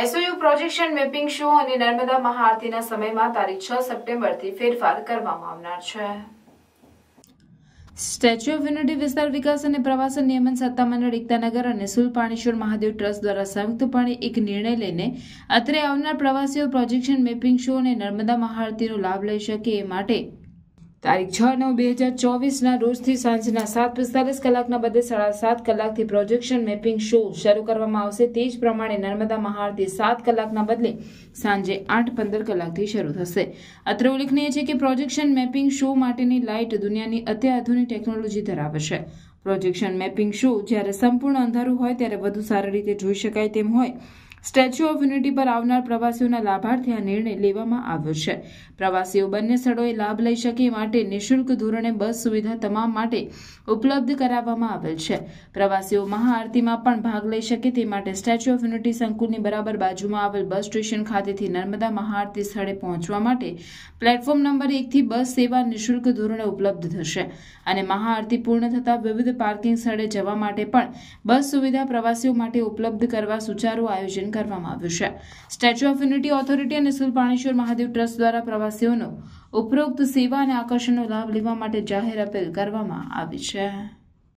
SOU projection mapping show અને નર્મદા મહાઆરતીના સમયમાં તારીખ છ સપ્ટેમ્બરથી ફેરફાર કરવામાં આવનાર છે સ્ટેચ્યુ ઓફ યુનિટી વિસ્તાર વિકાસ અને પ્રવાસન નિયમન સત્તામંડળ એકતાનગર અને સુલપાણેશ્વર મહાદેવ ટ્રસ્ટ દ્વારા સંયુક્તપણે એક નિર્ણય લઈને અત્રે આવનાર પ્રવાસીઓ પ્રોજેક્શન મેપિંગ શો અને નર્મદા મહાઆરતીનો લાભ લઈ શકે એ માટે તારીખ છ નવ બે હજાર ચોવીસના રોજથી સાંજના સાત પિસ્તાલીસ કલાકના બદલે સાડા સાત કલાકથી પ્રોજેક્શન મેપિંગ શો શરૂ કરવામાં આવશે તે જ પ્રમાણે નર્મદા મહારથી સાત કલાકના બદલે સાંજે આઠ પંદર કલાકથી શરૂ થશે અત્રે ઉલ્લેખનીય છે કે પ્રોજેક્શન મેપિંગ શો માટેની લાઇટ દુનિયાની અત્યાધુનિક ટેકનોલોજી ધરાવે છે પ્રોજેક્શન મેપિંગ શો જ્યારે સંપૂર્ણ અંધારું હોય ત્યારે વધુ સારી રીતે જોઈ શકાય તેમ હોય સ્ટેચ્યુ ઓફ યુનિટી પર આવનાર પ્રવાસીઓના લાભાર્થે આ નિર્ણય લેવામાં આવ્યો છે પ્રવાસીઓ બંને સ્થળોએ લાભ લઈ શકે માટે નિઃશુલ્ક ધોરણે બસ સુવિધા તમામ માટે ઉપલબ્ધ કરાવવામાં આવેલ છે પ્રવાસીઓ મહાઆરતીમાં પણ ભાગ લઈ શકે તે માટે સ્ટેચ્યુ ઓફ યુનિટી સંકુલની બરાબર બાજુમાં આવેલ બસ સ્ટેશન ખાતેથી નર્મદા મહાઆરતી સ્થળે પહોંચવા માટે પ્લેટફોર્મ નંબર એકથી બસ સેવા નિઃશુલ્ક ધોરણે ઉપલબ્ધ થશે અને મહાઆરતી પૂર્ણ થતાં વિવિધ પાર્કિંગ સ્થળે જવા માટે પણ બસ સુવિધા પ્રવાસીઓ માટે ઉપલબ્ધ કરવા સુચારું આયોજન કરવામાં આવ્યું છે સ્ટેચ્યુ ઓફ યુનિટી ઓથોરિટી અને સુલપાણેશ્વર મહાદેવ ટ્રસ્ટ દ્વારા પ્રવાસીઓનો ઉપરોક્ત સેવા અને આકર્ષણનો લાભ લેવા માટે જાહેર અપીલ કરવામાં આવી છે